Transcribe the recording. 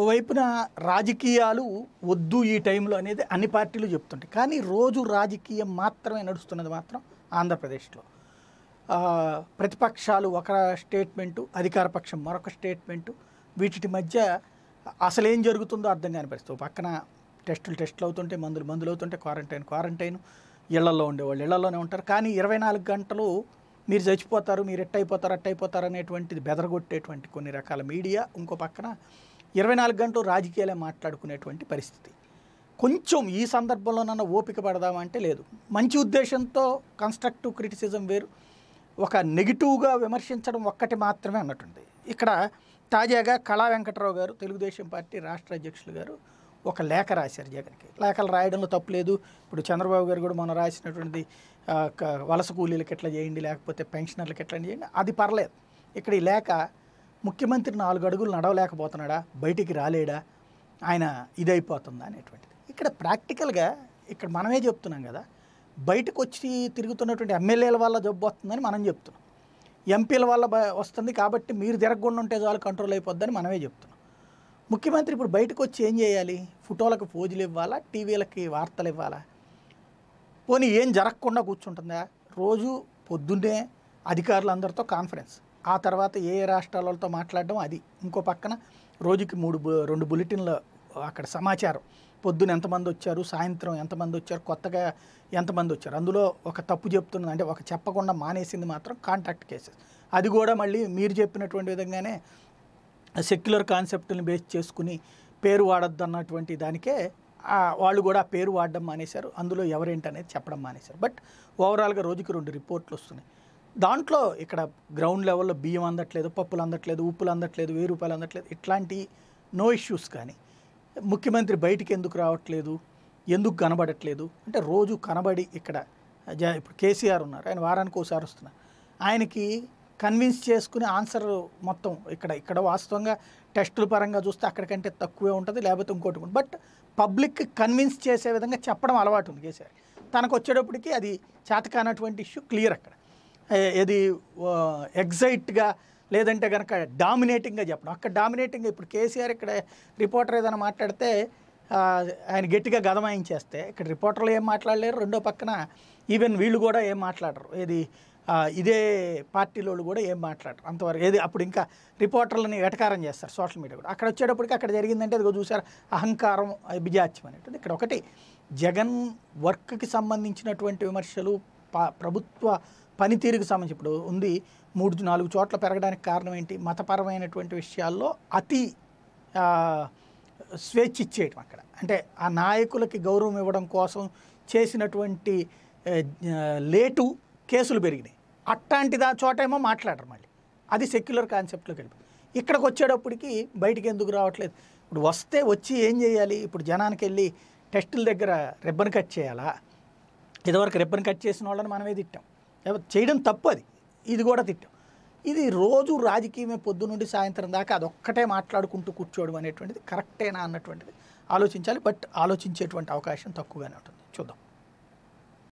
ఓవైపున రాజకీయాలు వద్దు ఈ టైంలో అనేది అన్ని పార్టీలు చెప్తుంటాయి కానీ రోజు రాజకీయం మాత్రమే నడుస్తున్నది మాత్రం ఆంధ్రప్రదేశ్లో ప్రతిపక్షాలు ఒక స్టేట్మెంటు అధికార పక్షం మరొక స్టేట్మెంటు వీటి మధ్య అసలేం జరుగుతుందో అర్థం కాని పరిస్థితి పక్కన టెస్టులు టెస్టులు అవుతుంటే మందులు మందులు అవుతుంటే క్వారంటైన్ క్వారంటైన్ ఇళ్లలో ఉండేవాళ్ళు ఇళ్లలోనే ఉంటారు కానీ ఇరవై నాలుగు గంటలు మీరు చచ్చిపోతారు మీరు ఎట్టయిపోతారు అట్టయిపోతారు అనేటువంటిది బెదరగొట్టేటువంటి కొన్ని రకాల మీడియా ఇంకో పక్కన ఇరవై నాలుగు గంటలు రాజకీయాలే మాట్లాడుకునేటువంటి పరిస్థితి కొంచెం ఈ సందర్భంలోనన్నా ఓపిక పడదామంటే లేదు మంచి ఉద్దేశంతో కన్స్ట్రక్టివ్ క్రిటిసిజం వేరు ఒక నెగిటివ్గా విమర్శించడం ఒక్కటి మాత్రమే అన్నట్టుంది ఇక్కడ తాజాగా కళా వెంకట్రావు గారు తెలుగుదేశం పార్టీ రాష్ట్ర అధ్యక్షులు గారు ఒక లేఖ రాశారు జగన్కి లేఖలు రాయడంలో తప్పులేదు ఇప్పుడు చంద్రబాబు గారు కూడా మనం రాసినటువంటిది వలస కూలీలకి ఎట్లా చేయండి లేకపోతే పెన్షనర్లకి ఎట్లా చేయండి అది పర్లేదు ఇక్కడ ఈ లేఖ ముఖ్యమంత్రి నాలుగు అడుగులు నడవలేకపోతున్నాడా బయటికి రాలేడా ఆయన ఇదైపోతుందా అనేటువంటిది ఇక్కడ ప్రాక్టికల్గా ఇక్కడ మనమే చెప్తున్నాం కదా బయటకు వచ్చి తిరుగుతున్నటువంటి ఎమ్మెల్యేల వల్ల జబ్బు వస్తుందని మనం చెప్తున్నాం ఎంపీల వల్ల వస్తుంది కాబట్టి మీరు తిరగకుండా ఉంటే చాలు కంట్రోల్ అయిపోద్దని మనమే చెప్తున్నాం ముఖ్యమంత్రి ఇప్పుడు బయటకు వచ్చి ఏం చేయాలి ఫోటోలకు పోజులు ఇవ్వాలా టీవీలకి వార్తలు ఇవ్వాలా పోనీ ఏం జరగకుండా కూర్చుంటుందా రోజు పొద్దున్నే అధికారులందరితో కాన్ఫరెన్స్ ఆ తర్వాత ఏ రాష్ట్రాలతో మాట్లాడడం అది ఇంకో పక్కన రోజుకి మూడు రెండు బులెటిన్ల అక్కడ సమాచారం పొద్దున ఎంతమంది వచ్చారు సాయంత్రం ఎంతమంది వచ్చారు కొత్తగా ఎంతమంది వచ్చారు అందులో ఒక తప్పు చెప్తున్నది అంటే ఒక చెప్పకుండా మానేసింది మాత్రం కాంట్రాక్ట్ కేసెస్ అది కూడా మళ్ళీ మీరు చెప్పినటువంటి విధంగానే సెక్యులర్ కాన్సెప్ట్ని బేస్ చేసుకుని పేరు వాడద్దు అన్నటువంటి దానికే వాళ్ళు కూడా పేరు వాడడం మానేశారు అందులో ఎవరేంటనేది చెప్పడం మానేశారు బట్ ఓవరాల్గా రోజుకి రెండు రిపోర్ట్లు వస్తున్నాయి దాంట్లో ఇక్కడ గ్రౌండ్ లెవెల్లో బియ్యం అందట్లేదు పప్పులు అందట్లేదు ఉప్పులు అందట్లేదు వెయ్యి రూపాయలు అందట్లేదు ఇట్లాంటి నో ఇష్యూస్ కానీ ముఖ్యమంత్రి బయటికి ఎందుకు రావట్లేదు ఎందుకు కనబడట్లేదు అంటే రోజు కనబడి ఇక్కడ ఇప్పుడు కేసీఆర్ ఉన్నారు ఆయన వారానికి ఒకసారి వస్తున్నారు ఆయనకి కన్విన్స్ చేసుకుని ఆన్సర్ మొత్తం ఇక్కడ ఇక్కడ వాస్తవంగా టెస్టుల పరంగా చూస్తే అక్కడికంటే తక్కువే ఉంటుంది లేకపోతే ఇంకోటి ఉంటుంది బట్ పబ్లిక్ కన్విన్స్ చేసే విధంగా చెప్పడం అలవాటు ఉంది కేసీఆర్ తనకు వచ్చేటప్పటికి అది చేతకానటువంటి ఇష్యూ క్లియర్ అక్కడ ఏది ఎగ్జైట్గా లేదంటే కనుక డామినేటింగ్గా చెప్పడం అక్కడ డామినేటింగ్గా ఇప్పుడు కేసీఆర్ ఇక్కడ రిపోర్టర్ ఏదైనా మాట్లాడితే ఆయన గట్టిగా గదమాయించేస్తే ఇక్కడ రిపోర్టర్లు ఏం మాట్లాడలేరు రెండో పక్కన ఈవెన్ వీళ్ళు కూడా ఏం మాట్లాడరు ఏది ఇదే పార్టీలో కూడా ఏం మాట్లాడరు అంతవరకు ఏది అప్పుడు ఇంకా రిపోర్టర్లని వెటకారం చేస్తారు సోషల్ మీడియా కూడా అక్కడ వచ్చేటప్పటికి అక్కడ జరిగిందంటే అది చూసారు అహంకారం అభిజాత్యం అనేటువంటి ఇక్కడ ఒకటి జగన్ వర్క్కి సంబంధించినటువంటి విమర్శలు ప్రభుత్వ పనితీరుకు సంబంధించి ఇప్పుడు ఉంది మూడు నాలుగు చోట్ల పెరగడానికి కారణం ఏంటి మతపరమైనటువంటి విషయాల్లో అతి స్వేచ్ఛ ఇచ్చేయటం అక్కడ అంటే ఆ నాయకులకి గౌరవం ఇవ్వడం కోసం చేసినటువంటి లేటు కేసులు పెరిగినాయి అట్లాంటి దా చోటేమో మాట్లాడరు మళ్ళీ అది సెక్యులర్ కాన్సెప్ట్లోకి వెళ్ళిపోయింది ఇక్కడికి వచ్చేటప్పటికి బయటికి ఎందుకు రావట్లేదు ఇప్పుడు వస్తే వచ్చి ఏం చేయాలి ఇప్పుడు జనానికి వెళ్ళి టెస్టుల దగ్గర రిబ్బన్ కట్ చేయాలా ఇదివరకు రిబ్బన్ కట్ చేసిన వాళ్ళని మనమే తిట్టాం చేయడం తప్పు అది ఇది కూడా తిట్టం ఇది రోజు రాజకీయమే పొద్దు నుండి సాయంత్రం దాకా అదొక్కటే మాట్లాడుకుంటూ కూర్చోవడం అనేటువంటిది కరెక్టేనా అన్నటువంటిది ఆలోచించాలి బట్ ఆలోచించేటువంటి అవకాశం తక్కువగానే ఉంటుంది చూద్దాం